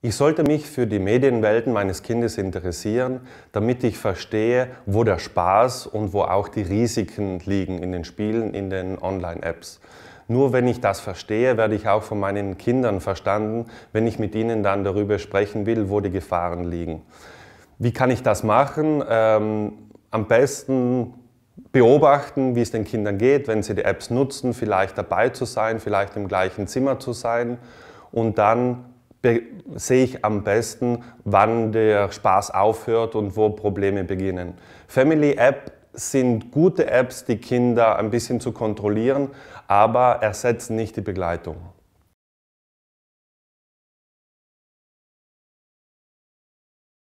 Ich sollte mich für die Medienwelten meines Kindes interessieren, damit ich verstehe, wo der Spaß und wo auch die Risiken liegen in den Spielen, in den Online-Apps. Nur wenn ich das verstehe, werde ich auch von meinen Kindern verstanden, wenn ich mit ihnen dann darüber sprechen will, wo die Gefahren liegen. Wie kann ich das machen? Ähm, am besten beobachten, wie es den Kindern geht, wenn sie die Apps nutzen, vielleicht dabei zu sein, vielleicht im gleichen Zimmer zu sein und dann sehe ich am besten, wann der Spaß aufhört und wo Probleme beginnen. Family App sind gute Apps, die Kinder ein bisschen zu kontrollieren, aber ersetzen nicht die Begleitung.